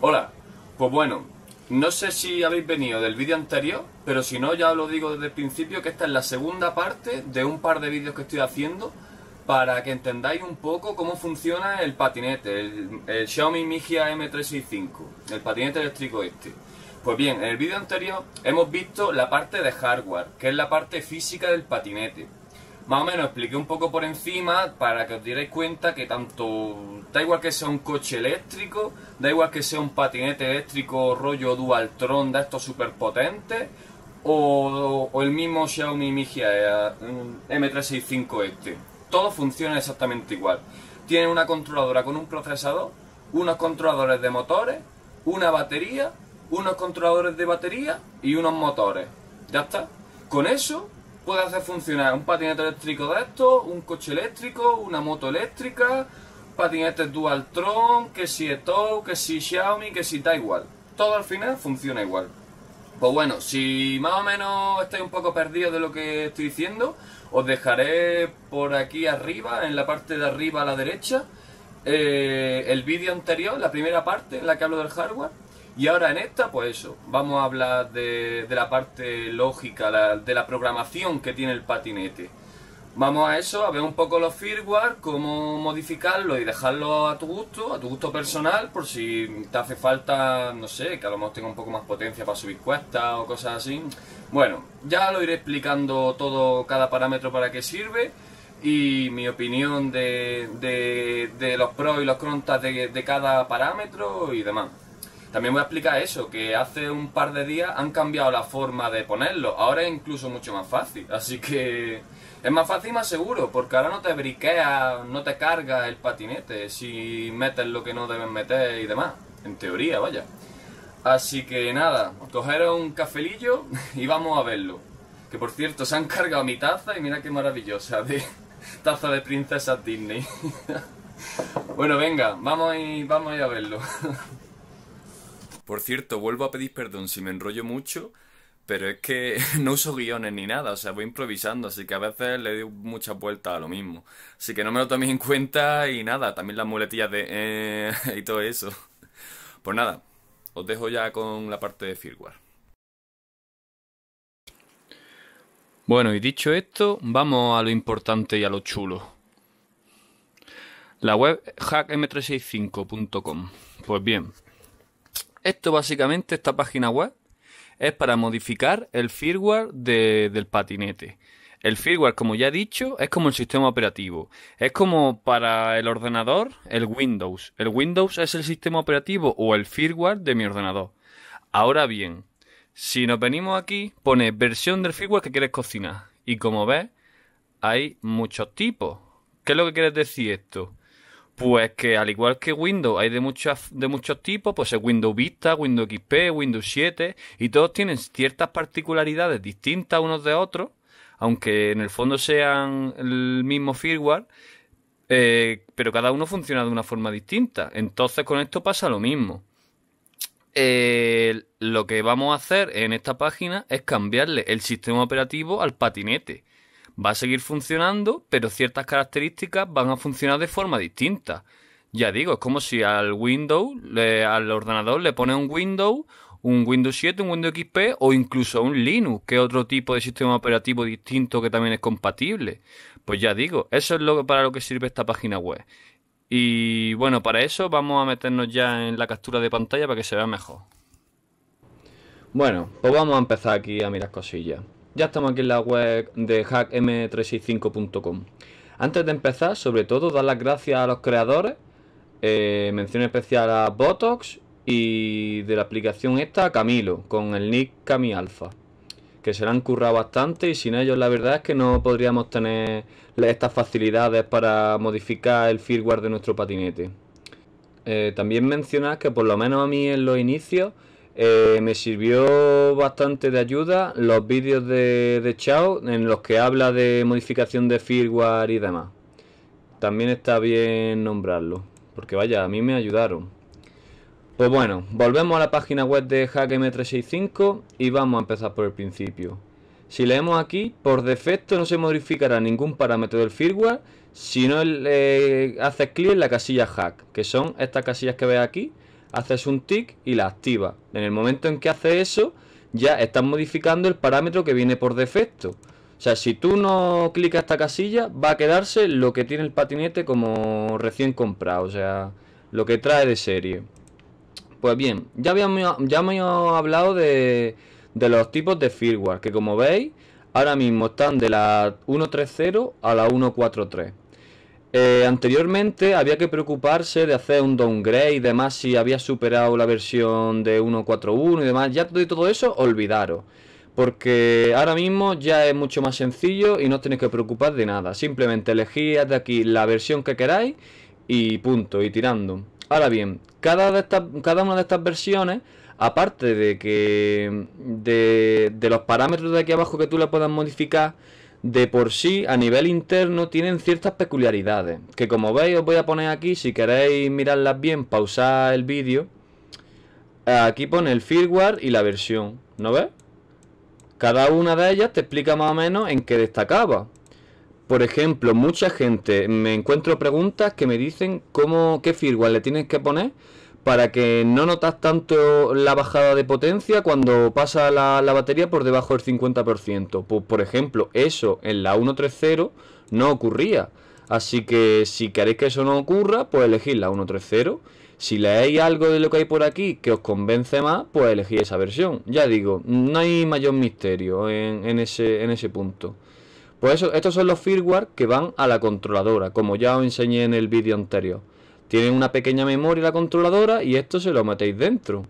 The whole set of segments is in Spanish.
Hola, pues bueno, no sé si habéis venido del vídeo anterior, pero si no ya os lo digo desde el principio que esta es la segunda parte de un par de vídeos que estoy haciendo para que entendáis un poco cómo funciona el patinete, el, Xiaomi Mijia M365, el patinete eléctrico este. Pues bien, en el vídeo anterior hemos visto la parte de hardware, que es la parte física del patinete. Más o menos expliqué un poco por encima para que os dierais cuenta que tanto da igual que sea un coche eléctrico, da igual que sea un patinete eléctrico rollo Dualtron de estos super potentes, o, el mismo Xiaomi Mi eh, M365 este. Todo funciona exactamente igual. tiene una controladora con un procesador, unos controladores de motores, una batería, unos controladores de batería y unos motores. Ya está. Con eso puede hacer funcionar un patinete eléctrico de esto, un coche eléctrico, una moto eléctrica, patinetes Dualtron, que si toe, que si Xiaomi, que si da igual. Todo al final funciona igual. Pues bueno, si más o menos estáis un poco perdidos de lo que estoy diciendo, os dejaré por aquí arriba, en la parte de arriba a la derecha, eh, el vídeo anterior, la primera parte en la que hablo del hardware y ahora en esta, pues eso, vamos a hablar de, la parte lógica, de la programación que tiene el patinete. Vamos a eso, a ver un poco los firmware, cómo modificarlo y dejarlo a tu gusto, a tu gusto personal, por si te hace falta, no sé, que a lo mejor tenga un poco más potencia para subir cuestas o cosas así. Bueno, ya lo iré explicando todo, cada parámetro para qué sirve y mi opinión de, los pros y los contras de, de cada parámetro y demás. También voy a explicar eso, que hace un par de días han cambiado la forma de ponerlo. Ahora es incluso mucho más fácil, así que es más fácil y más seguro, porque ahora no te briquea, no te carga el patinete si metes lo que no debes meter y demás. En teoría, vaya. Así que nada, coger un cafelillo y vamos a verlo. Que por cierto, se han cargado mi taza y mira qué maravillosa de taza de princesa Disney. bueno, venga, vamos y vamos a, ir a verlo. Por cierto, vuelvo a pedir perdón si me enrollo mucho, pero es que no uso guiones ni nada, o sea, voy improvisando, así que a veces le doy muchas vueltas a lo mismo. Así que no me lo toméis en cuenta y nada, también las muletillas de... Eh, y todo eso. Pues nada, os dejo ya con la parte de firmware. Bueno, y dicho esto, vamos a lo importante y a lo chulo. La web hackm365.com. Pues bien, esto básicamente, esta página web, es para modificar el firmware del patinete. El firmware, como ya he dicho, es como el sistema operativo. Es como para el ordenador, el Windows. El Windows es el sistema operativo o el firmware de mi ordenador. Ahora bien, si nos venimos aquí, pone versión del firmware que quieres cocinar. Y como ves, hay muchos tipos. ¿Qué es lo que quieres decir esto? Pues que al igual que Windows hay de, de muchos tipos, pues es Windows Vista, Windows XP, Windows 7, y todos tienen ciertas particularidades distintas unos de otros, aunque en el fondo sean el mismo firmware, eh, pero cada uno funciona de una forma distinta. Entonces con esto pasa lo mismo. Eh, lo que vamos a hacer en esta página es cambiarle el sistema operativo al patinete va a seguir funcionando, pero ciertas características van a funcionar de forma distinta. Ya digo, es como si al Windows, al ordenador le pones un Windows, un Windows 7, un Windows XP o incluso un Linux, que es otro tipo de sistema operativo distinto que también es compatible. Pues ya digo, eso es lo, para lo que sirve esta página web. Y bueno, para eso vamos a meternos ya en la captura de pantalla para que se vea mejor. Bueno, pues vamos a empezar aquí a mirar cosillas. Ya estamos aquí en la web de hackm365.com. Antes de empezar, sobre todo, dar las gracias a los creadores. Eh, mención especial a Botox y de la aplicación esta a Camilo, con el nick Cami Que se la han currado bastante y sin ellos la verdad es que no podríamos tener estas facilidades para modificar el firmware de nuestro patinete. Eh, también mencionar que por lo menos a mí en los inicios eh, me sirvió bastante de ayuda los vídeos de, Chao en los que habla de modificación de firmware y demás. También está bien nombrarlo, porque vaya, a mí me ayudaron. Pues bueno, volvemos a la página web de HackM365 y vamos a empezar por el principio. Si leemos aquí, por defecto no se modificará ningún parámetro del firmware si no le eh, haces clic en la casilla hack, que son estas casillas que ve aquí, haces un tick y la activa En el momento en que hace eso, ya estás modificando el parámetro que viene por defecto. O sea, si tú no clicas esta casilla, va a quedarse lo que tiene el patinete como recién comprado, o sea, lo que trae de serie. Pues bien, ya habíamos, ya hablado de, de los tipos de firmware, que como veis, ahora mismo están de la 1.30 a la 1.43. Eh, anteriormente había que preocuparse de hacer un downgrade y demás si había superado la versión de 1.4.1 y demás. Ya de todo eso, olvidaros. Porque ahora mismo ya es mucho más sencillo y no os tenéis que preocupar de nada. Simplemente elegís de aquí la versión que queráis y punto, y tirando. Ahora bien, cada, una de estas versiones, aparte de que de, de los parámetros de aquí abajo que tú le puedas modificar, de por sí a nivel interno tienen ciertas peculiaridades, que como veis os voy a poner aquí, si queréis mirarlas bien, pausar el vídeo. Aquí pone el firmware y la versión, ¿no ves? Cada una de ellas te explica más o menos en qué destacaba. Por ejemplo, mucha gente me encuentro preguntas que me dicen cómo qué firmware le tienes que poner para que no notas tanto la bajada de potencia cuando pasa la, batería por debajo del 50%. Pues, por ejemplo, eso en la 130 no ocurría. Así que si queréis que eso no ocurra, pues elegir la 130. Si leéis algo de lo que hay por aquí que os convence más, pues elegir esa versión. Ya digo, no hay mayor misterio en, ese, en ese punto. Pues estos son los firmware que van a la controladora, como ya os enseñé en el vídeo anterior. Tienen una pequeña memoria la controladora y esto se lo metéis dentro.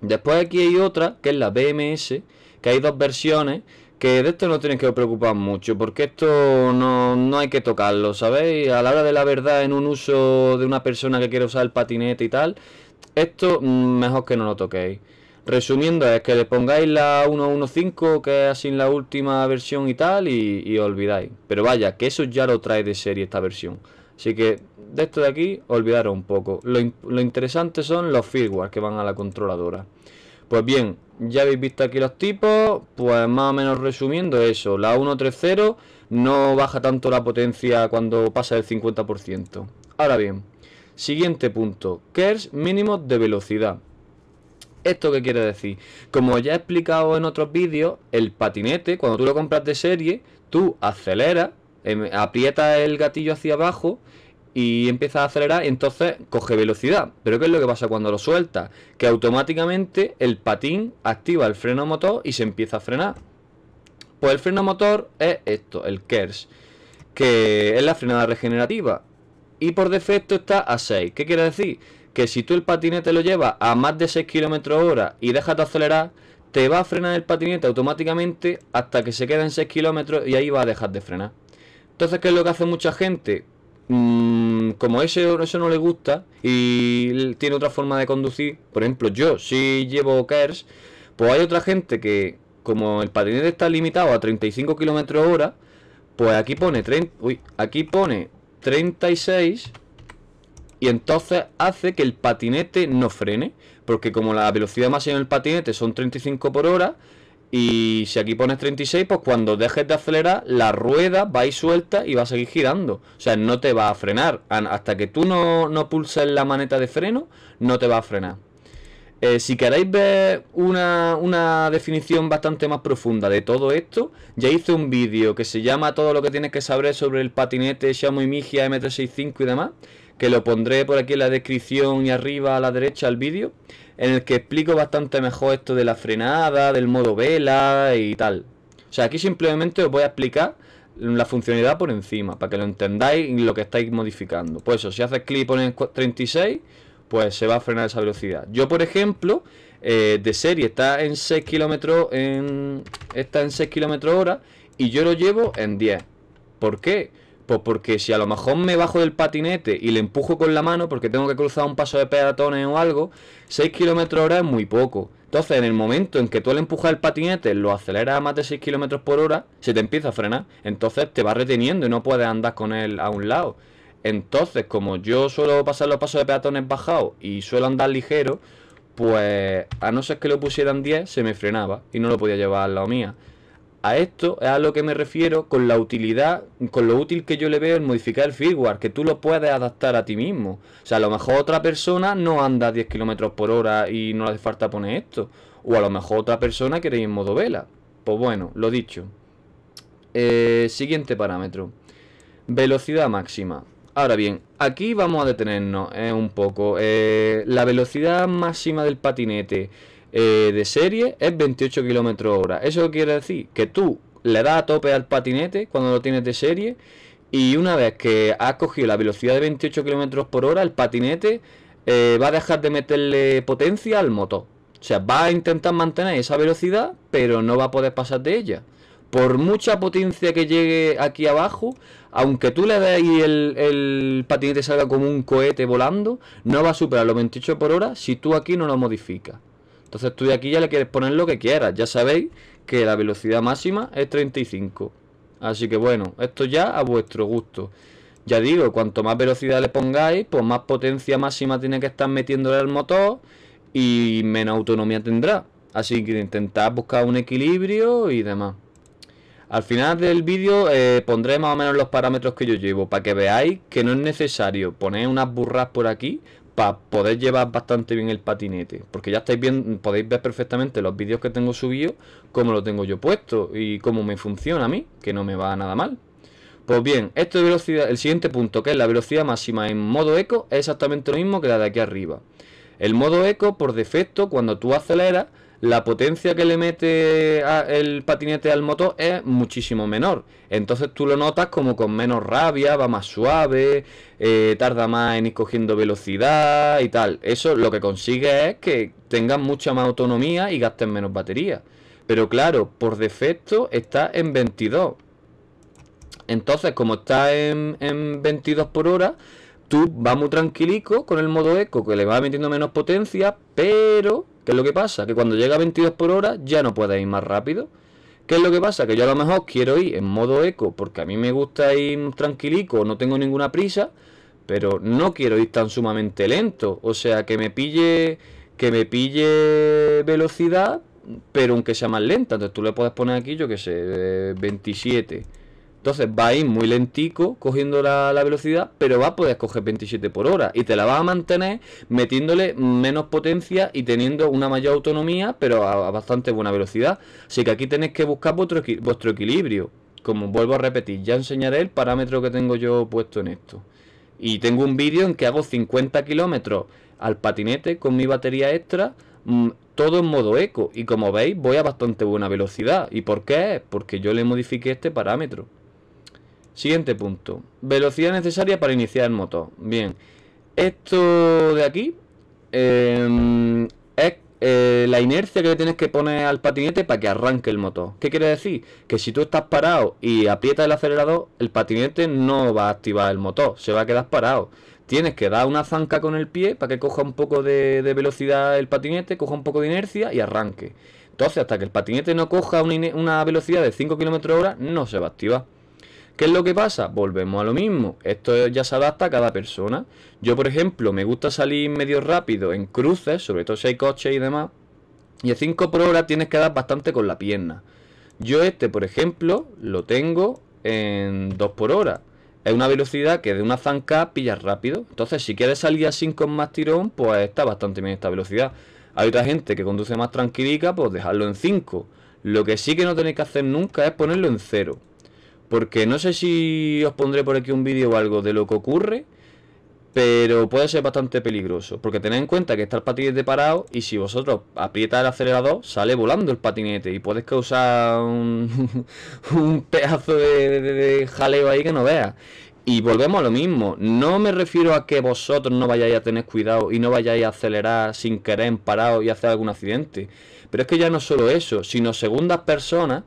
Después aquí hay otra, que es la BMS, que hay dos versiones, que de esto no tenéis que preocupar mucho, porque esto no, hay que tocarlo, ¿sabéis? A la hora de la verdad, en un uso de una persona que quiere usar el patinete y tal, esto mm, mejor que no lo toquéis. Resumiendo, es que le pongáis la 1.1.5, que es así la última versión y tal, y, y olvidáis. Pero vaya, que eso ya lo trae de serie esta versión. Así que de esto de aquí, olvidaros un poco. Lo, interesante son los firmware que van a la controladora. Pues bien, ya habéis visto aquí los tipos, pues más o menos resumiendo eso, la 130 no baja tanto la potencia cuando pasa del 50%. Ahora bien, siguiente punto, KERS mínimo de velocidad. ¿Esto qué quiere decir? Como ya he explicado en otros vídeos, el patinete, cuando tú lo compras de serie, tú aceleras, em, aprietas el gatillo hacia abajo y empieza a acelerar y entonces coge velocidad. Pero ¿qué es lo que pasa cuando lo suelta? Que automáticamente el patín activa el freno motor y se empieza a frenar. Pues el freno motor es esto, el KERS, que es la frenada regenerativa. Y por defecto está a 6. ¿Qué quiere decir? Que si tú el patinete lo llevas a más de 6 km hora y dejas de acelerar, te va a frenar el patinete automáticamente hasta que se queda en 6 km y ahí va a dejar de frenar. Entonces, ¿qué es lo que hace mucha gente? Mm, como ese eso no le gusta y tiene otra forma de conducir, por ejemplo, yo si llevo KERS, pues hay otra gente que, como el patinete está limitado a 35 km hora, pues aquí pone, 30, uy, aquí pone 36 y entonces hace que el patinete no frene, porque como la velocidad máxima del patinete son 35 por hora, y si aquí pones 36, pues cuando dejes de acelerar, la rueda va a ir suelta y va a seguir girando. O sea, no te va a frenar. Hasta que tú no, no pulses la maneta de freno, no te va a frenar. Eh, si queréis ver una, definición bastante más profunda de todo esto, ya hice un vídeo que se llama Todo lo que tienes que saber sobre el patinete Xiaomi Mijia M365 y demás, que lo pondré por aquí en la descripción y arriba a la derecha al vídeo en el que explico bastante mejor esto de la frenada, del modo vela y tal. O sea, aquí simplemente os voy a explicar la funcionalidad por encima, para que lo entendáis y lo que estáis modificando. Pues eso, si haces clic en pones 36, pues se va a frenar esa velocidad. Yo, por ejemplo, eh, de serie está en 6 km en, está en 6 km hora y yo lo llevo en 10. ¿Por qué? Pues porque si a lo mejor me bajo del patinete y le empujo con la mano porque tengo que cruzar un paso de peatones o algo, 6 km hora es muy poco. Entonces, en el momento en que tú le empujas el patinete lo aceleras a más de 6 km por hora, se te empieza a frenar. Entonces te va reteniendo y no puedes andar con él a un lado. Entonces, como yo suelo pasar los pasos de peatones bajados y suelo andar ligero, pues a no ser que lo pusieran 10, se me frenaba y no lo podía llevar al lado mía. A esto es a lo que me refiero con la utilidad, con lo útil que yo le veo en modificar el firmware, que tú lo puedes adaptar a ti mismo. O sea, a lo mejor otra persona no anda a 10 km por hora y no le hace falta poner esto. O a lo mejor otra persona quiere ir en modo vela. Pues bueno, lo dicho. Eh, siguiente parámetro. Velocidad máxima. Ahora bien, aquí vamos a detenernos eh, un poco. Eh, la velocidad máxima del patinete eh, de serie es 28 km hora. Eso quiere decir que tú le das a tope al patinete cuando lo tienes de serie y una vez que has cogido la velocidad de 28 km por hora, el patinete eh, va a dejar de meterle potencia al motor. O sea, va a intentar mantener esa velocidad, pero no va a poder pasar de ella. Por mucha potencia que llegue aquí abajo, aunque tú le des y el, el patinete salga como un cohete volando, no va a superar los 28 por hora si tú aquí no lo modificas. Entonces tú de aquí ya le quieres poner lo que quieras. Ya sabéis que la velocidad máxima es 35. Así que bueno, esto ya a vuestro gusto. Ya digo, cuanto más velocidad le pongáis, pues más potencia máxima tiene que estar metiéndole al motor y menos autonomía tendrá. Así que intentad buscar un equilibrio y demás. Al final del vídeo eh, pondré más o menos los parámetros que yo llevo para que veáis que no es necesario poner unas burras por aquí para poder llevar bastante bien el patinete. Porque ya estáis viendo, podéis ver perfectamente los vídeos que tengo subidos, cómo lo tengo yo puesto y cómo me funciona a mí, que no me va nada mal. Pues bien, esto velocidad, el siguiente punto, que es la velocidad máxima en modo eco, es exactamente lo mismo que la de aquí arriba. El modo eco, por defecto, cuando tú aceleras, la potencia que le mete el patinete al motor es muchísimo menor. Entonces tú lo notas como con menos rabia, va más suave, eh, tarda más en ir cogiendo velocidad y tal. Eso lo que consigue es que tengan mucha más autonomía y gasten menos batería. Pero claro, por defecto está en 22. Entonces, como está en, en 22 por hora, tú vas muy tranquilico con el modo eco, que le va metiendo menos potencia, pero lo que pasa? Que cuando llega a 22 por hora ya no puede ir más rápido. ¿Qué es lo que pasa? Que yo a lo mejor quiero ir en modo eco porque a mí me gusta ir tranquilico, no tengo ninguna prisa, pero no quiero ir tan sumamente lento. O sea, que me pille, que me pille velocidad, pero aunque sea más lenta. Entonces tú le puedes poner aquí, yo que sé, 27. Eh, entonces va a ir muy lentico cogiendo la, velocidad, pero va a poder coger 27 por hora y te la va a mantener metiéndole menos potencia y teniendo una mayor autonomía, pero a, bastante buena velocidad. Así que aquí tenéis que buscar vuestro, vuestro equilibrio. Como vuelvo a repetir, ya enseñaré el parámetro que tengo yo puesto en esto. Y tengo un vídeo en que hago 50 kilómetros al patinete con mi batería extra, mm, todo en modo eco. Y como veis, voy a bastante buena velocidad. ¿Y por qué? Porque yo le modifiqué este parámetro. Siguiente punto. Velocidad necesaria para iniciar el motor. Bien. Esto de aquí em, es eh, la inercia que le tienes que poner al patinete para que arranque el motor. ¿Qué quiere decir? Que si tú estás parado y aprietas el acelerador, el patinete no va a activar el motor, se va a quedar parado. Tienes que dar una zanca con el pie para que coja un poco de, velocidad el patinete, coja un poco de inercia y arranque. Entonces, hasta que el patinete no coja una, velocidad de 5 km hora, no se va a activar. ¿Qué es lo que pasa? Volvemos a lo mismo. Esto ya se adapta a cada persona. Yo, por ejemplo, me gusta salir medio rápido en cruces, sobre todo si hay coches y demás. Y a 5 por hora tienes que dar bastante con la pierna. Yo este, por ejemplo, lo tengo en 2 por hora. Es una velocidad que de una zanca pillas rápido. Entonces, si quieres salir 5 con más tirón, pues está bastante bien esta velocidad. Hay otra gente que conduce más tranquilica, pues dejarlo en 5. Lo que sí que no tenéis que hacer nunca es ponerlo en 0. Porque no sé si os pondré por aquí un vídeo o algo de lo que ocurre, pero puede ser bastante peligroso. Porque tened en cuenta que está el patinete parado y si vosotros aprietas el acelerador, sale volando el patinete y puedes causar un, pedazo de, jaleo ahí que no veas. Y volvemos a lo mismo, no me refiero a que vosotros no vayáis a tener cuidado y no vayáis a acelerar sin querer en parado y hacer algún accidente. Pero es que ya no solo eso, sino segundas personas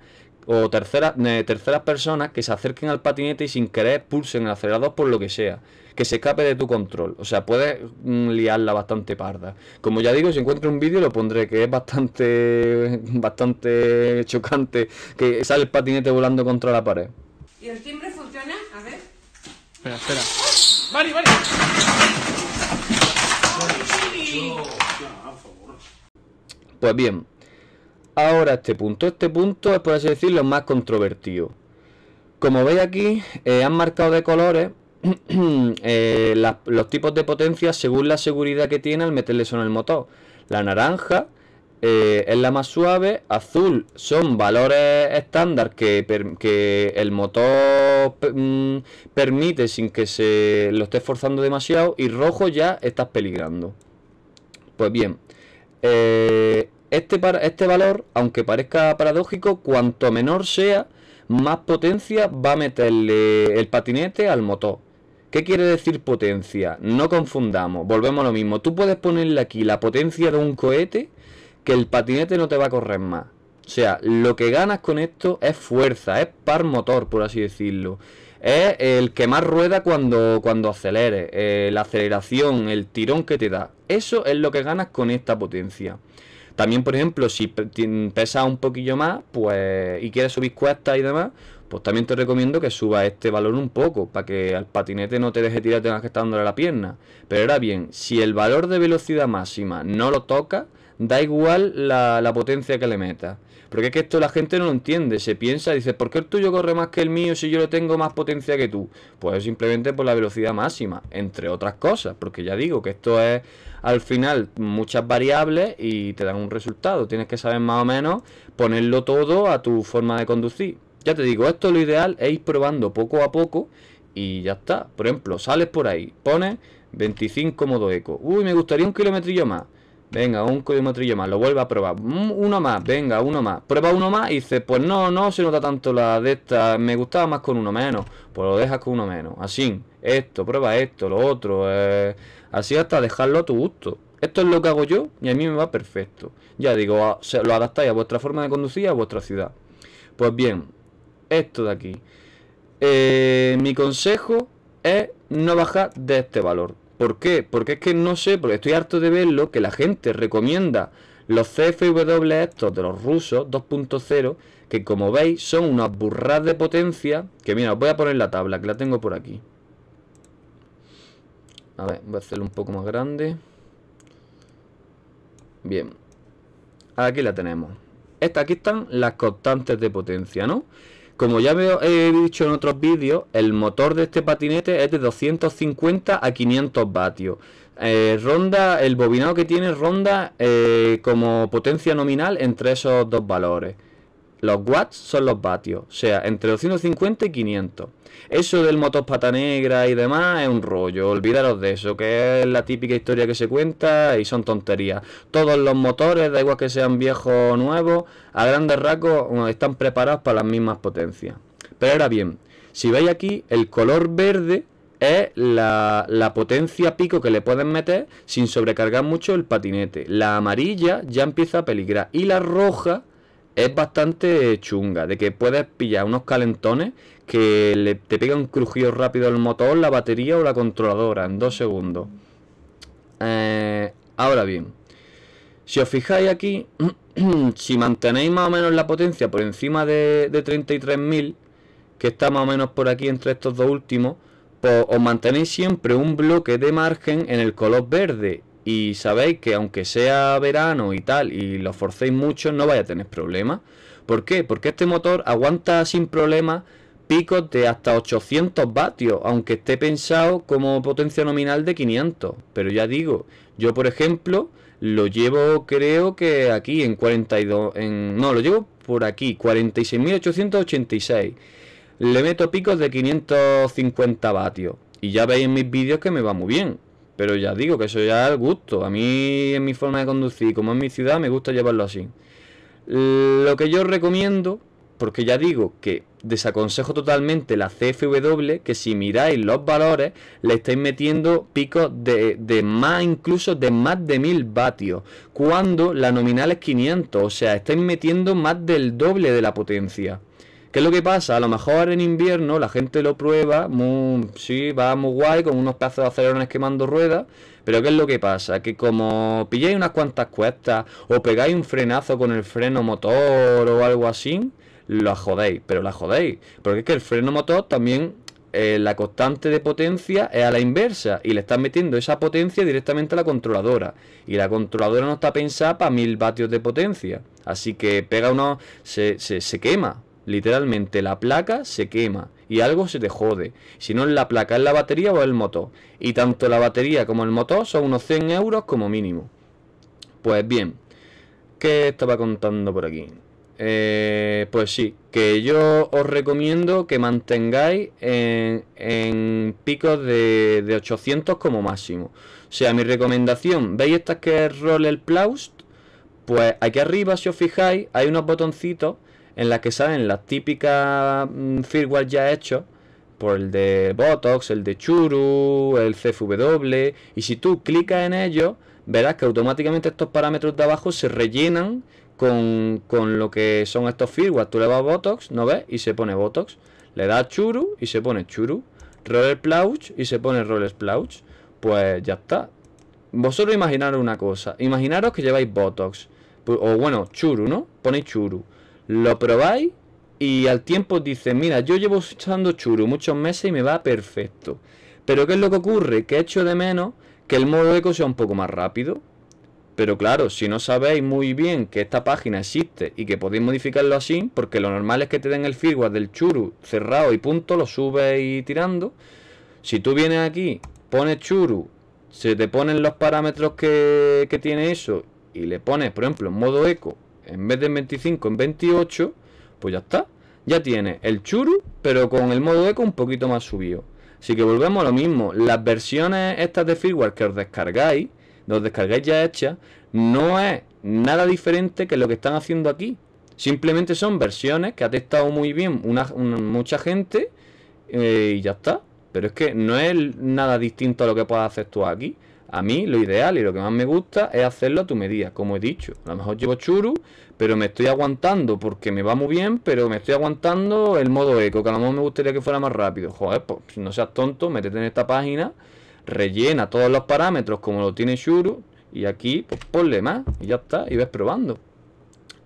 o eh, terceras, personas que se acerquen al patinete y sin querer pulsen el acelerador por lo que sea, que se escape de tu control. O sea, puedes mm, liarla bastante parda. Como ya digo, si encuentro un vídeo lo pondré, que es bastante, bastante chocante, que sale el patinete volando contra la pared. ¿Y el timbre funciona? A ver. Espera, espera. ¡Oh! vale vale. Pues bien, Ahora este punto. Este punto es, por así decirlo, más controvertido. Como veis aquí, eh, han marcado de colores eh, los tipos de potencia según la seguridad que tiene al meterle eso en el motor. La naranja eh, es la más suave, azul son valores estándar que, el motor mm, permite sin que se lo esté forzando demasiado y rojo ya estás peligrando. Pues bien, eh, este, este, valor, aunque parezca paradójico, cuanto menor sea, más potencia va a meterle el patinete al motor. ¿Qué quiere decir potencia? No confundamos, volvemos a lo mismo. Tú puedes ponerle aquí la potencia de un cohete que el patinete no te va a correr más. O sea, lo que ganas con esto es fuerza, es par motor, por así decirlo. Es el que más rueda cuando, cuando acelere eh, la aceleración, el tirón que te da. Eso es lo que ganas con esta potencia. También, por ejemplo, si pesas un poquillo más pues y quieres subir cuestas y demás, pues también te recomiendo que subas este valor un poco para que al patinete no te deje tirar, tengas que estar dándole la pierna. Pero ahora bien, si el valor de velocidad máxima no lo toca, da igual la, potencia que le metas. Porque es que esto la gente no lo entiende, se piensa, dice, ¿por qué el tuyo corre más que el mío si yo lo tengo más potencia que tú? Pues simplemente por la velocidad máxima, entre otras cosas, porque ya digo que esto es al final muchas variables y te dan un resultado. Tienes que saber más o menos ponerlo todo a tu forma de conducir. Ya te digo, esto lo ideal es ir probando poco a poco y ya está. Por ejemplo, sales por ahí, pones 25 modo eco. Uy, me gustaría un kilometrillo más. Venga, un codimetrillo más, lo vuelvo a probar. Mm, uno más, venga, uno más. Prueba uno más y dice, pues no, no se nota tanto la de esta. Me gustaba más con uno menos. Pues lo dejas con uno menos. Así, esto, prueba esto, lo otro. Eh, así hasta dejarlo a tu gusto. Esto es lo que hago yo y a mí me va perfecto. Ya digo, se, lo adaptáis a vuestra forma de conducir y a vuestra ciudad. Pues bien, esto de aquí. Eh, mi consejo es no bajar de este valor. ¿Por qué? Porque es que no sé, porque estoy harto de verlo, que la gente recomienda los CFW estos de los rusos 2.0, que como veis son unas burras de potencia, que mira, os voy a poner la tabla, que la tengo por aquí. A ver, voy a hacerlo un poco más grande. Bien. Aquí la tenemos. Esta, aquí están las constantes de potencia, ¿no? Como ya he dicho en otros vídeos, el motor de este patinete es de 250 a 500 vatios. Eh, ronda, el bobinado que tiene ronda eh, como potencia nominal entre esos dos valores. Los watts son los vatios, o sea, entre 250 y 500. Eso del motor pata negra y demás es un rollo, olvidaros de eso, que es la típica historia que se cuenta y son tonterías. Todos los motores, da igual que sean viejos o nuevos, a grandes rasgos están preparados para las mismas potencias. Pero ahora bien, si veis aquí, el color verde es la, la, potencia pico que le pueden meter sin sobrecargar mucho el patinete. La amarilla ya empieza a peligrar y la roja es bastante chunga, de que puedes pillar unos calentones que le, te pegan un crujido rápido el motor, la batería o la controladora en dos segundos. Eh, ahora bien, si os fijáis aquí, si mantenéis más o menos la potencia por encima de, de 33.000, que está más o menos por aquí entre estos dos últimos, pues os mantenéis siempre un bloque de margen en el color verde y sabéis que aunque sea verano y tal, y lo forcéis mucho, no vaya a tener problemas. ¿Por qué? Porque este motor aguanta sin problemas picos de hasta 800 vatios, aunque esté pensado como potencia nominal de 500. Pero ya digo, yo por ejemplo lo llevo creo que aquí en 42, en, no, lo llevo por aquí, 46.886. Le meto picos de 550 vatios. Y ya veis en mis vídeos que me va muy bien. Pero ya digo que eso ya es gusto. A mí, en mi forma de conducir, como en mi ciudad, me gusta llevarlo así. Lo que yo recomiendo, porque ya digo que desaconsejo totalmente la CFW, que si miráis los valores, le estáis metiendo picos de, de más, incluso de más de 1000 vatios, cuando la nominal es 500, o sea, estáis metiendo más del doble de la potencia. ¿Qué es lo que pasa? A lo mejor en invierno la gente lo prueba, sí, va muy guay, con unos pedazos de acelerones quemando ruedas, pero ¿qué es lo que pasa? Que como pilláis unas cuantas cuestas o pegáis un frenazo con el freno motor o algo así, Lo jodéis, pero la jodéis. Porque es que el freno motor también eh, la constante de potencia es a la inversa y le están metiendo esa potencia directamente a la controladora. Y la controladora no está pensada para mil vatios de potencia. Así que pega uno, se, se, se quema. Literalmente la placa se quema y algo se te jode. Si no es la placa, es la batería o el motor. Y tanto la batería como el motor son unos 100 euros como mínimo. Pues bien, ¿qué estaba contando por aquí? Eh, pues sí, que yo os recomiendo que mantengáis en, picos de, de, 800 como máximo. O sea, mi recomendación, ¿veis estas que es el Plaust? Pues aquí arriba, si os fijáis, hay unos botoncitos en la que salen las típicas mm, firmware ya hechos, por el de Botox, el de Churu, el CFW, y si tú clicas en ello verás que automáticamente estos parámetros de abajo se rellenan con, lo que son estos firmware. Tú le vas Botox, ¿no ves? Y se pone Botox. Le das Churu y se pone Churu. Roller Plouch y se pone Roller Plouch. Pues ya está. Vosotros imaginaros una cosa. Imaginaros que lleváis Botox. O bueno, Churu, ¿no? Ponéis Churu lo probáis y al tiempo dice, mira, yo llevo usando churu muchos meses y me va perfecto. Pero ¿qué es lo que ocurre? Que he hecho de menos que el modo eco sea un poco más rápido. Pero claro, si no sabéis muy bien que esta página existe y que podéis modificarlo así, porque lo normal es que te den el firmware del churu cerrado y punto, lo subes y tirando. Si tú vienes aquí, pones churu, se te ponen los parámetros que, que tiene eso y le pones, por ejemplo, en modo eco en vez de 25, en 28, pues ya está. Ya tiene el churu, pero con el modo eco un poquito más subido. Así que volvemos a lo mismo. Las versiones estas de firmware que os descargáis, los descargáis ya hechas, no es nada diferente que lo que están haciendo aquí. Simplemente son versiones que ha testado muy bien mucha gente eh, y ya está. Pero es que no es nada distinto a lo que puedas hacer tú aquí. A mí lo ideal y lo que más me gusta es hacerlo a tu medida, como he dicho. A lo mejor llevo churu, pero me estoy aguantando porque me va muy bien, pero me estoy aguantando el modo eco, que a lo mejor me gustaría que fuera más rápido. Joder, pues no seas tonto, métete en esta página, rellena todos los parámetros como lo tiene churu y aquí pues ponle más y ya está, y ves probando.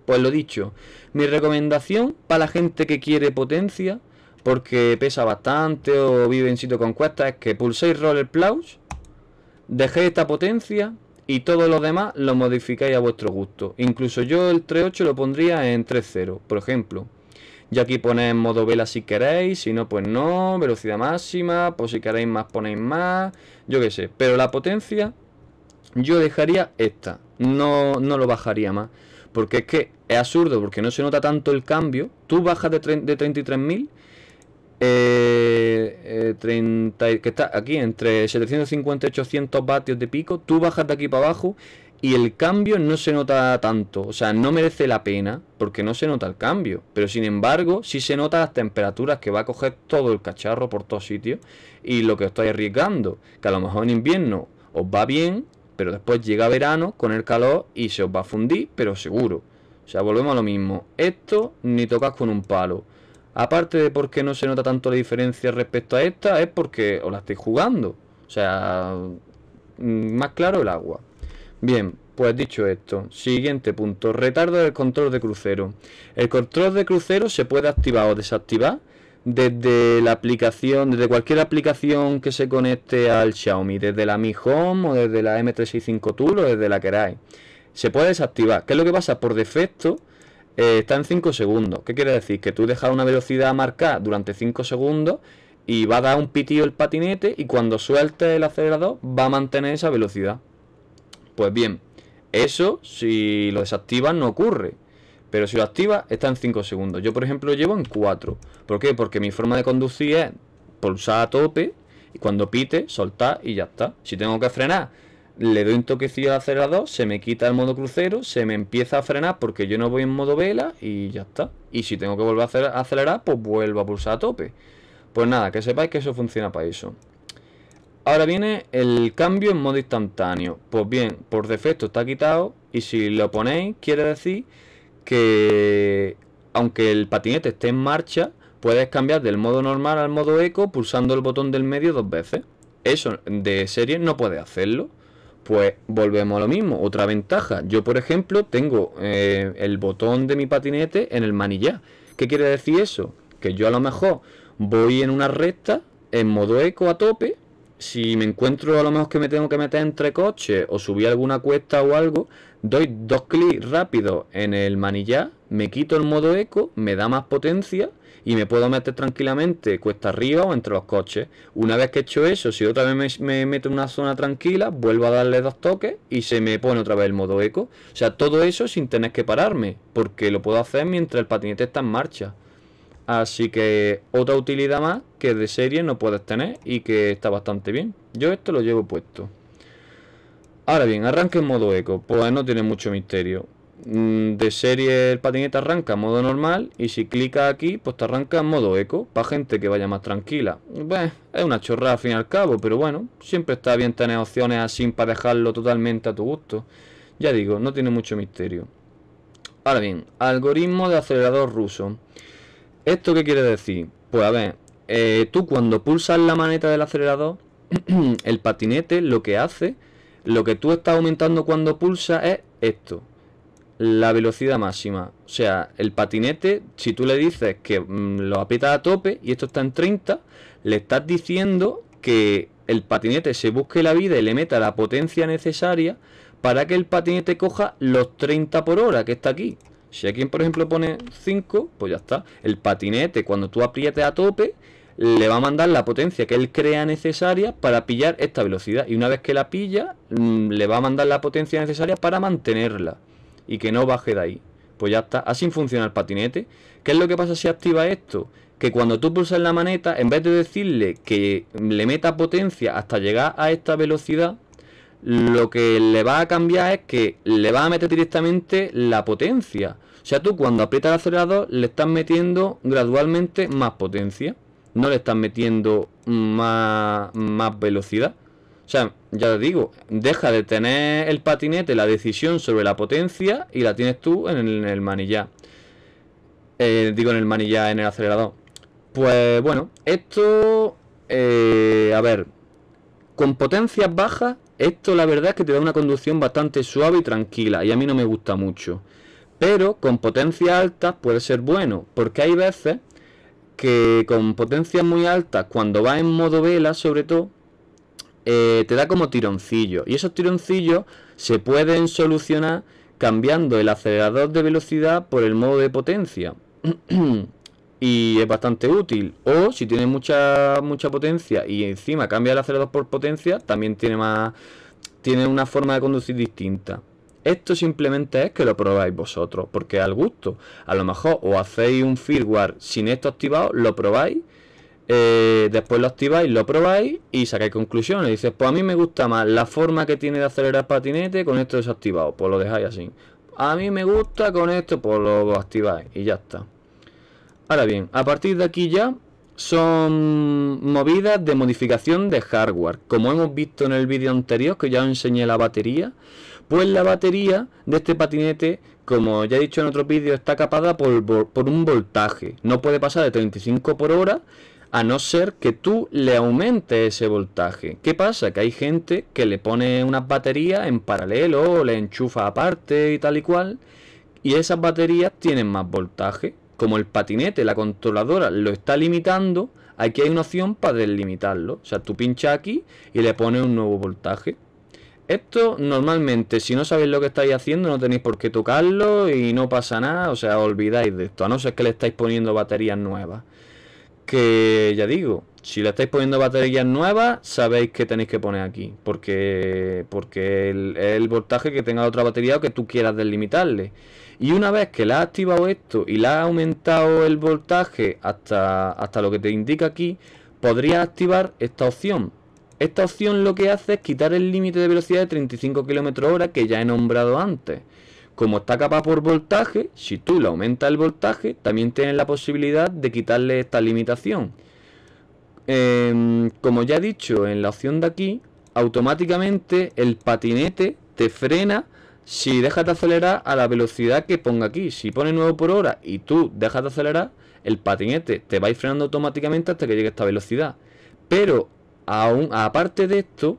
Pues lo dicho, mi recomendación para la gente que quiere potencia, porque pesa bastante o vive en sitio con cuestas, es que pulséis Roller Plaus Dejé esta potencia y todo lo demás lo modificáis a vuestro gusto. Incluso yo el 3.8 lo pondría en 3.0, por ejemplo. Y aquí ponéis modo vela si queréis, si no, pues no, velocidad máxima, pues si queréis más ponéis más, yo qué sé. Pero la potencia yo dejaría esta, no, no lo bajaría más. Porque es que es absurdo, porque no se nota tanto el cambio. Tú bajas de, de 33.000 30, eh, eh, que está aquí entre 750 y 800 vatios de pico, tú bajas de aquí para abajo y el cambio no se nota tanto, o sea, no merece la pena porque no se nota el cambio, pero sin embargo sí se nota las temperaturas que va a coger todo el cacharro por todos sitios y lo que os estoy arriesgando, que a lo mejor en invierno os va bien, pero después llega verano con el calor y se os va a fundir, pero seguro. O sea, volvemos a lo mismo. Esto ni tocas con un palo. Aparte de por qué no se nota tanto la diferencia respecto a esta, es porque os la estáis jugando. O sea, mm, más claro el agua. Bien, pues dicho esto, siguiente punto, retardo del control de crucero. El control de crucero se puede activar o desactivar desde la aplicación, desde cualquier aplicación que se conecte al Xiaomi, desde la Mi Home o desde la M365 Tool o desde la queráis. Se puede desactivar. ¿Qué es lo que pasa? Por defecto, eh, está en 5 segundos. ¿Qué quiere decir? Que tú dejas una velocidad marcada durante 5 segundos y va a dar un pitillo el patinete y cuando suelte el acelerador va a mantener esa velocidad. Pues bien, eso si lo desactivas no ocurre. Pero si lo activas está en 5 segundos. Yo por ejemplo lo llevo en 4. ¿Por qué? Porque mi forma de conducir es pulsar a tope y cuando pite soltar y ya está. Si tengo que frenar le doy un toquecillo al acelerador, se me quita el modo crucero, se me empieza a frenar porque yo no voy en modo vela y ya está. Y si tengo que volver a, acelerar, pues vuelvo a pulsar a tope. Pues nada, que sepáis que eso funciona para eso. Ahora viene el cambio en modo instantáneo. Pues bien, por defecto está quitado y si lo ponéis quiere decir que aunque el patinete esté en marcha, puedes cambiar del modo normal al modo eco pulsando el botón del medio dos veces. Eso de serie no puedes hacerlo pues volvemos a lo mismo. Otra ventaja, yo por ejemplo tengo eh, el botón de mi patinete en el manillar. ¿Qué quiere decir eso? Que yo a lo mejor voy en una recta, en modo eco a tope, si me encuentro a lo mejor que me tengo que meter entre coches o subir alguna cuesta o algo, doy dos clics rápidos en el manillar, me quito el modo eco, me da más potencia y me puedo meter tranquilamente cuesta arriba o entre los coches. Una vez que he hecho eso, si otra vez me, meto en una zona tranquila, vuelvo a darle dos toques y se me pone otra vez el modo eco. O sea, todo eso sin tener que pararme, porque lo puedo hacer mientras el patinete está en marcha. Así que otra utilidad más que de serie no puedes tener y que está bastante bien. Yo esto lo llevo puesto. Ahora bien, arranque en modo eco, pues no tiene mucho misterio. Mm, de serie el patinete arranca en modo normal y si clicas aquí pues te arranca en modo eco para gente que vaya más tranquila es una chorrada al fin y al cabo pero bueno siempre está bien tener opciones así para dejarlo totalmente a tu gusto ya digo no tiene mucho misterio ahora bien algoritmo de acelerador ruso esto qué quiere decir pues a ver eh, tú cuando pulsas la maneta del acelerador el patinete lo que hace lo que tú estás aumentando cuando pulsas es esto la velocidad máxima. O sea, el patinete, si tú le dices que mm, lo aprietas a tope y esto está en 30, le estás diciendo que el patinete se busque la vida y le meta la potencia necesaria para que el patinete coja los 30 por hora que está aquí. Si aquí, por ejemplo, pone 5, pues ya está. El patinete, cuando tú aprietes a tope, le va a mandar la potencia que él crea necesaria para pillar esta velocidad. Y una vez que la pilla, mm, le va a mandar la potencia necesaria para mantenerla y que no baje de ahí. Pues ya está, así funciona el patinete. ¿Qué es lo que pasa si activa esto? Que cuando tú pulsas la maneta, en vez de decirle que le meta potencia hasta llegar a esta velocidad, lo que le va a cambiar es que le va a meter directamente la potencia. O sea, tú cuando aprietas el acelerador le estás metiendo gradualmente más potencia. No le estás metiendo más, más velocidad. O sea, ya te digo, deja de tener el patinete la decisión sobre la potencia y la tienes tú en el, manillar. Eh, digo, en el manillar, en el acelerador. Pues bueno, esto... Eh, a ver, con potencias bajas, esto la verdad es que te da una conducción bastante suave y tranquila, y a mí no me gusta mucho. Pero con potencias altas puede ser bueno, porque hay veces que con potencias muy altas, cuando va en modo vela sobre todo, eh, te da como tironcillo. Y esos tironcillos se pueden solucionar cambiando el acelerador de velocidad por el modo de potencia. y es bastante útil. O si tienes mucha, mucha potencia y encima cambia el acelerador por potencia, también tiene más. Tiene una forma de conducir distinta. Esto simplemente es que lo probáis vosotros, porque al gusto. A lo mejor os hacéis un firmware sin esto activado, lo probáis eh, después lo activáis, lo probáis y sacáis conclusiones. Dices, pues a mí me gusta más la forma que tiene de acelerar patinete con esto desactivado, pues lo dejáis así. A mí me gusta con esto, pues lo activáis y ya está. Ahora bien, a partir de aquí ya son movidas de modificación de hardware. Como hemos visto en el vídeo anterior, que ya os enseñé la batería, pues la batería de este patinete como ya he dicho en otro vídeo, está capada por, por, un voltaje. No puede pasar de 35 por hora a no ser que tú le aumentes ese voltaje. ¿Qué pasa? Que hay gente que le pone unas baterías en paralelo, o le enchufa aparte y tal y cual, y esas baterías tienen más voltaje. Como el patinete, la controladora lo está limitando, aquí hay una opción para delimitarlo. O sea, tú pinchas aquí y le pones un nuevo voltaje. Esto normalmente, si no sabéis lo que estáis haciendo, no tenéis por qué tocarlo y no pasa nada, o sea, olvidáis de esto, a no ser que le estáis poniendo baterías nuevas que ya digo, si le estáis poniendo baterías nuevas, sabéis que tenéis que poner aquí, porque, porque el, voltaje que tenga otra batería o que tú quieras delimitarle. Y una vez que la has activado esto y la ha aumentado el voltaje hasta, hasta lo que te indica aquí, podrías activar esta opción. Esta opción lo que hace es quitar el límite de velocidad de 35 km hora que ya he nombrado antes como está capaz por voltaje, si tú le aumentas el voltaje, también tienes la posibilidad de quitarle esta limitación. Em, como ya he dicho en la opción de aquí, automáticamente el patinete te frena si dejas de acelerar a la velocidad que ponga aquí. Si pone nuevo por hora y tú dejas de acelerar, el patinete te va a ir frenando automáticamente hasta que llegue a esta velocidad. Pero aún aparte de esto,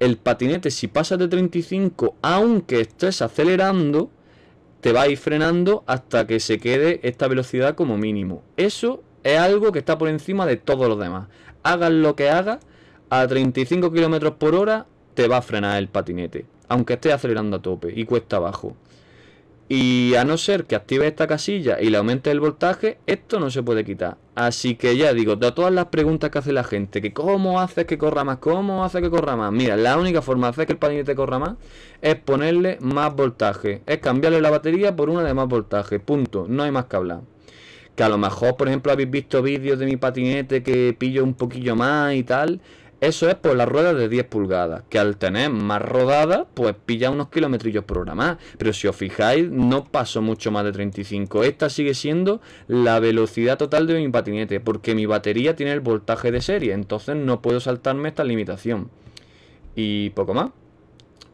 el patinete, si pasas de 35, aunque estés acelerando, te va a ir frenando hasta que se quede esta velocidad como mínimo. Eso es algo que está por encima de todos los demás. Hagan lo que hagas, a 35 km por hora te va a frenar el patinete, aunque estés acelerando a tope y cuesta abajo. Y a no ser que active esta casilla y le aumente el voltaje, esto no se puede quitar. Así que ya digo, de todas las preguntas que hace la gente, que cómo haces que corra más, cómo hace que corra más. Mira, la única forma de hacer que el patinete corra más es ponerle más voltaje. Es cambiarle la batería por una de más voltaje. Punto. No hay más que hablar que a lo mejor, por ejemplo, habéis visto vídeos de mi patinete que pillo un poquillo más y tal, eso es por las ruedas de 10 pulgadas, que al tener más rodadas, pues pilla unos kilometrillos más. Pero si os fijáis, no paso mucho más de 35. Esta sigue siendo la velocidad total de mi patinete, porque mi batería tiene el voltaje de serie, entonces no puedo saltarme esta limitación. Y poco más.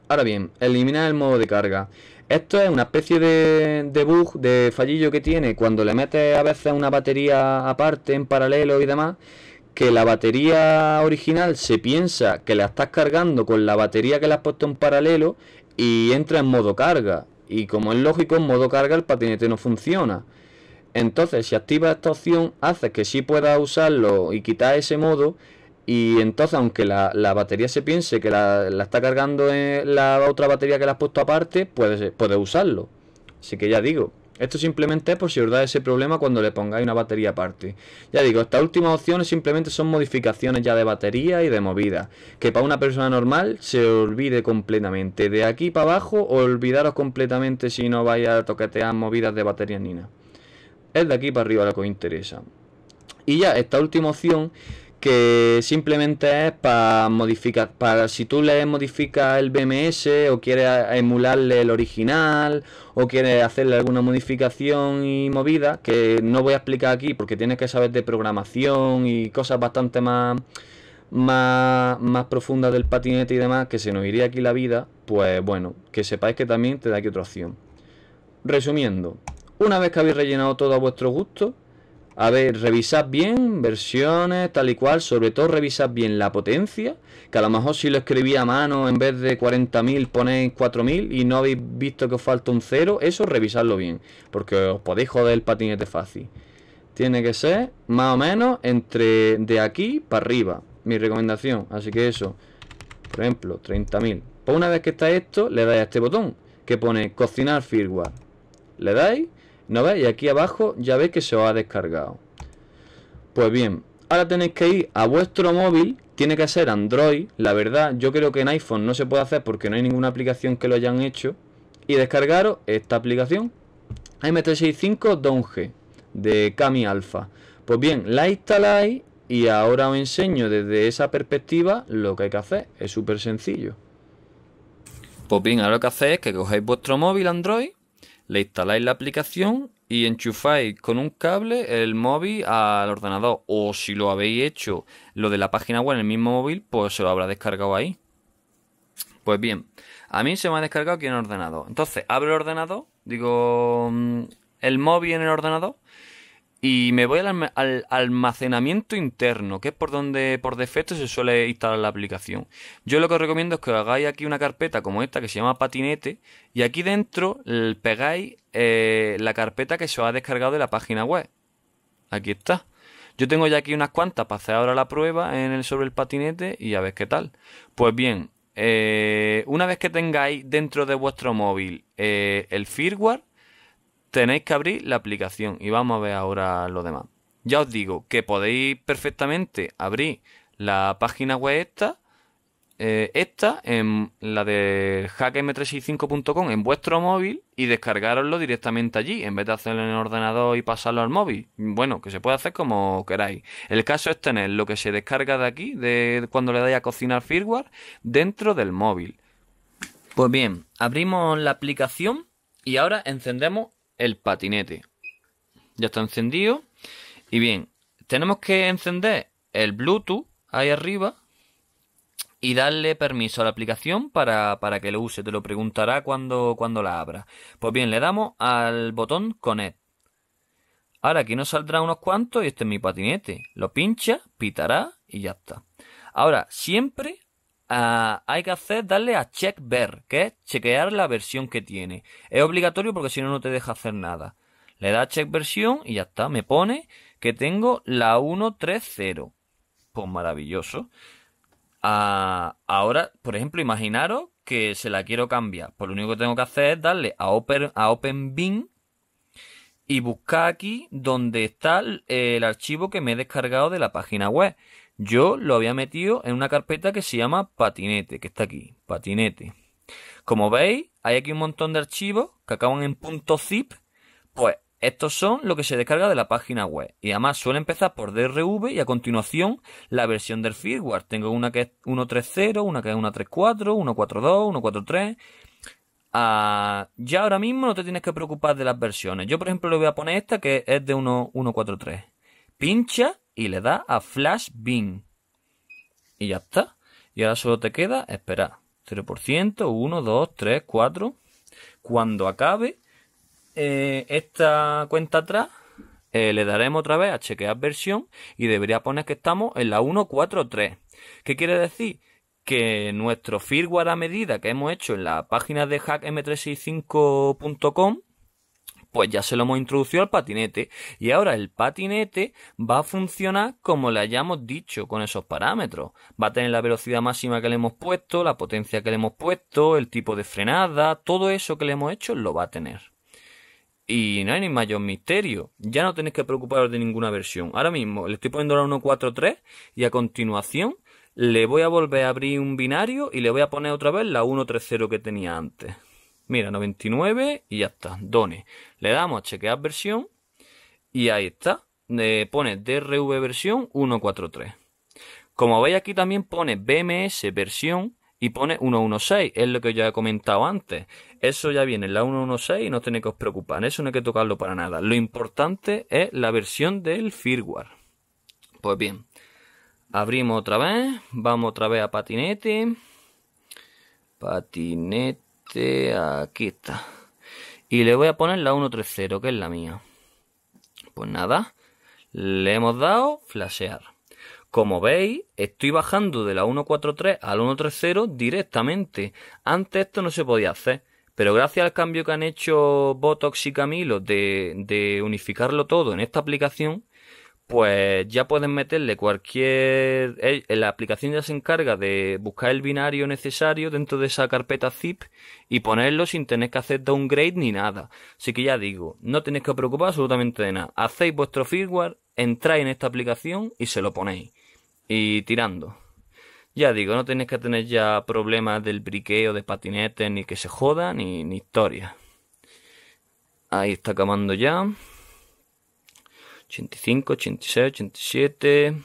Ahora bien, eliminar el modo de carga. Esto es una especie de, de, bug, de fallillo que tiene cuando le metes a veces una batería aparte, en paralelo y demás, que la batería original se piensa que la estás cargando con la batería que la has puesto en paralelo y entra en modo carga. Y como es lógico, en modo carga el patinete no funciona. Entonces, si activas esta opción, hace que sí puedas usarlo y quitar ese modo. Y entonces, aunque la, batería se piense que la, la, está cargando en la otra batería que la has puesto aparte, puedes, puedes usarlo. Así que ya digo, esto simplemente es por si os da ese problema cuando le pongáis una batería aparte. Ya digo, estas últimas opciones simplemente son modificaciones ya de batería y de movida. Que para una persona normal se olvide completamente. De aquí para abajo, olvidaros completamente si no vais a toquetear movidas de batería ni nada. Es de aquí para arriba lo que os interesa. Y ya, esta última opción que simplemente es para modificar, para si tú le modificas el BMS o quieres emularle el original o quieres hacerle alguna modificación y movida, que no voy a explicar aquí porque tienes que saber de programación y cosas bastante más, más, más profundas del patinete y demás, que se nos iría aquí la vida, pues bueno, que sepáis que también te da aquí otra opción. Resumiendo, una vez que habéis rellenado todo a vuestro gusto, a ver, revisad bien versiones, tal y cual. Sobre todo revisad bien la potencia. Que a lo mejor si lo escribí a mano en vez de 40.000 ponéis 4.000 y no habéis visto que os falta un cero. Eso revisadlo bien. Porque os podéis joder el patinete fácil. Tiene que ser más o menos entre de aquí para arriba. Mi recomendación. Así que eso. Por ejemplo, 30.000. Pues una vez que está esto, le dais a este botón. Que pone cocinar firmware. Le dais ¿No veis? Y aquí abajo ya veis que se os ha descargado. Pues bien, ahora tenéis que ir a vuestro móvil. Tiene que ser Android. La verdad, yo creo que en iPhone no se puede hacer porque no hay ninguna aplicación que lo hayan hecho. Y descargaros esta aplicación. M365 Donge de Kami Alpha. Pues bien, la instaláis y ahora os enseño desde esa perspectiva lo que hay que hacer. Es súper sencillo. Pues bien, ahora lo que hacéis es que cogéis vuestro móvil Android le instaláis la aplicación y enchufáis con un cable el móvil al ordenador. O si lo habéis hecho lo de la página web en el mismo móvil, pues se lo habrá descargado ahí. Pues bien, a mí se me ha descargado aquí en el ordenador. Entonces, abro el ordenador, digo mm, el móvil en el ordenador y me voy al, almacenamiento interno, que es por donde por defecto se suele instalar la aplicación. Yo lo que os recomiendo es que hagáis aquí una carpeta como esta que se llama patinete y aquí dentro pegáis eh, la carpeta que se os ha descargado de la página web. Aquí está. Yo tengo ya aquí unas cuantas para hacer ahora la prueba en el, sobre el patinete y a ver qué tal. Pues bien, eh, una vez que tengáis dentro de vuestro móvil eh, el firmware, tenéis que abrir la aplicación y vamos a ver ahora lo demás. Ya os digo que podéis perfectamente abrir la página web esta, eh, esta en la de hackm365.com en vuestro móvil y descargaroslo directamente allí en vez de hacerlo en el ordenador y pasarlo al móvil. Bueno, que se puede hacer como queráis. El caso es tener lo que se descarga de aquí, de cuando le dais a cocinar firmware, dentro del móvil. Pues bien, abrimos la aplicación y ahora encendemos el patinete. Ya está encendido. Y bien, tenemos que encender el Bluetooth ahí arriba y darle permiso a la aplicación para, que lo use. Te lo preguntará cuando, cuando la abra. Pues bien, le damos al botón Connect. Ahora aquí nos saldrá unos cuantos y este es mi patinete. Lo pincha, pitará y ya está. Ahora, siempre hay que hacer, darle a check ver, que es chequear la versión que tiene. Es obligatorio porque si no, no te deja hacer nada. Le da check versión y ya está. Me pone que tengo la 1.3.0. Pues maravilloso. ahora, por ejemplo, imaginaros que se la quiero cambiar. Pues lo único que tengo que hacer es darle a Open, a open y buscar aquí donde está el archivo que me he descargado de la página web. Yo lo había metido en una carpeta que se llama patinete, que está aquí, patinete. Como veis, hay aquí un montón de archivos que acaban en .zip, pues estos son lo que se descarga de la página web. Y además suele empezar por DRV y a continuación la versión del firmware. Tengo una que es 1.30, una que es 1.34, 1.42, 1.43. ya ahora mismo no te tienes que preocupar de las versiones. Yo, por ejemplo, le voy a poner esta que es de 1.43. Pincha y le da a Flash Bin. Y ya está. Y ahora solo te queda esperar. 0%, 1, 2, 3, 4. Cuando acabe eh, esta cuenta atrás, eh, le daremos otra vez a chequear versión y debería poner que estamos en la 1.4.3. ¿Qué quiere decir? Que nuestro firmware a medida que hemos hecho en la página de hackm365.com pues ya se lo hemos introducido al patinete. Y ahora el patinete va a funcionar como le hayamos dicho con esos parámetros. Va a tener la velocidad máxima que le hemos puesto, la potencia que le hemos puesto, el tipo de frenada, todo eso que le hemos hecho lo va a tener. Y no hay ni mayor misterio. Ya no tenéis que preocuparos de ninguna versión. Ahora mismo le estoy poniendo la 1.4.3 y a continuación le voy a volver a abrir un binario y le voy a poner otra vez la 1.3.0 que tenía antes. Mira, 99 y ya está, done. Le damos a chequear versión y ahí está. Eh, pone DRV versión 143. Como veis aquí también pone BMS versión y pone 116, es lo que ya he comentado antes. Eso ya viene en la 116 y no tenéis que os preocupar, eso no hay que tocarlo para nada. Lo importante es la versión del firmware. Pues bien, abrimos otra vez, vamos otra vez a patinete. Patinete este, aquí está. Y le voy a poner la 130, que es la mía. Pues nada, le hemos dado flashear. Como veis, estoy bajando de la 143 al 130 directamente. Antes esto no se podía hacer. Pero gracias al cambio que han hecho Botox y Camilo de unificarlo todo en esta aplicación, pues ya pueden meterle cualquier... La aplicación ya se encarga de buscar el binario necesario dentro de esa carpeta zip y ponerlo sin tener que hacer downgrade ni nada. Así que ya digo, no tenéis que preocupar absolutamente de nada. Hacéis vuestro firmware, entráis en esta aplicación y se lo ponéis. Y tirando. Ya digo, no tenéis que tener ya problemas del briqueo de patinetes, ni que se joda, ni, ni historia. Ahí está acabando ya. 85, 86, 87.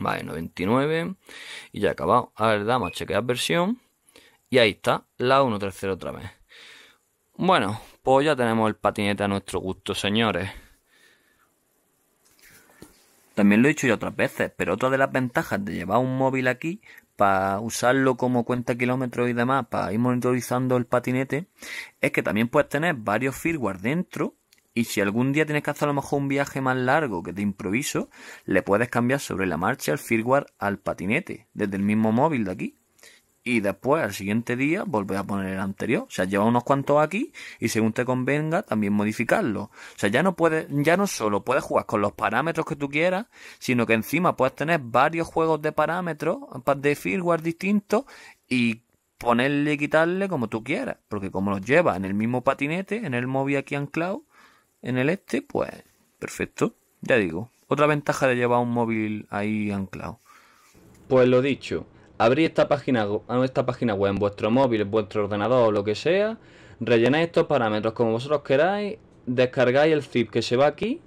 vale, 99. Y ya acabado. A ver, damos a chequear versión. Y ahí está, la 1.3.0 otra vez. Bueno, pues ya tenemos el patinete a nuestro gusto, señores. También lo he dicho ya otras veces, pero otra de las ventajas de llevar un móvil aquí para usarlo como cuenta kilómetros y demás, para ir monitorizando el patinete, es que también puedes tener varios firmware dentro y si algún día tienes que hacer a lo mejor un viaje más largo que de improviso, le puedes cambiar sobre la marcha el firmware al patinete, desde el mismo móvil de aquí y después al siguiente día volver a poner el anterior. O sea, lleva unos cuantos aquí y según te convenga también modificarlo. O sea, ya no puedes, ya no solo puedes jugar con los parámetros que tú quieras, sino que encima puedes tener varios juegos de parámetros de firmware distintos y ponerle y quitarle como tú quieras. Porque como los lleva en el mismo patinete, en el móvil aquí anclado, en el este, pues perfecto. Ya digo, otra ventaja de llevar un móvil ahí anclado. Pues lo dicho, Abrir esta página, ah, esta página web en vuestro móvil, vuestro ordenador o lo que sea, rellenáis estos parámetros como vosotros queráis, descargáis el zip que se va aquí,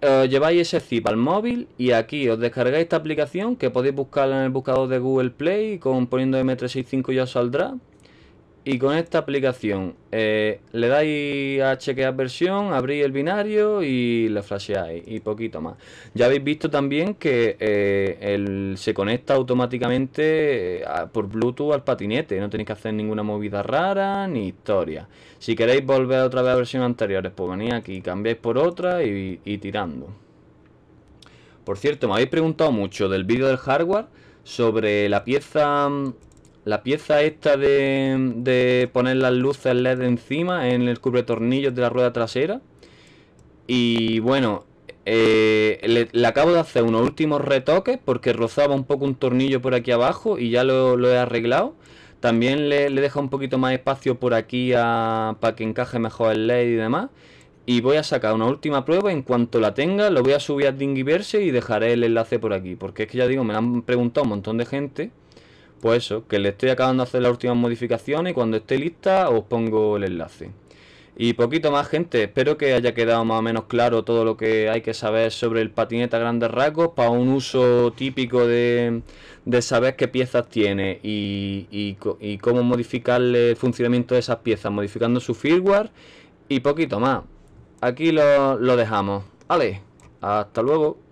lleváis ese zip al móvil y aquí os descargáis esta aplicación que podéis buscarla en el buscador de Google Play, con poniendo M365 ya os saldrá y con esta aplicación eh, le dais a chequear versión, abrís el binario y lo flasheáis y poquito más. Ya habéis visto también que eh, se conecta automáticamente eh, por Bluetooth al patinete, no tenéis que hacer ninguna movida rara ni historia. Si queréis volver otra vez a versiones anteriores, pues venís aquí, cambiáis por otra y, y tirando. Por cierto, me habéis preguntado mucho del vídeo del hardware sobre la pieza mm, la pieza esta de, poner las luces LED encima en el cubre tornillos de la rueda trasera. Y bueno, eh, le, acabo de hacer unos últimos retoques porque rozaba un poco un tornillo por aquí abajo y ya lo, he arreglado. También le, le un poquito más espacio por aquí para que encaje mejor el LED y demás. Y voy a sacar una última prueba. En cuanto la tenga, lo voy a subir a Dingiverse y dejaré el enlace por aquí. Porque es que ya digo, me lo han preguntado un montón de gente. Pues eso, que le estoy acabando de hacer las últimas modificaciones y cuando esté lista os pongo el enlace. Y poquito más gente, espero que haya quedado más o menos claro todo lo que hay que saber sobre el patinete a grandes rasgos para un uso típico de, saber qué piezas tiene y, cómo modificarle el funcionamiento de esas piezas, modificando su firmware y poquito más. Aquí lo, lo dejamos. Vale, hasta luego.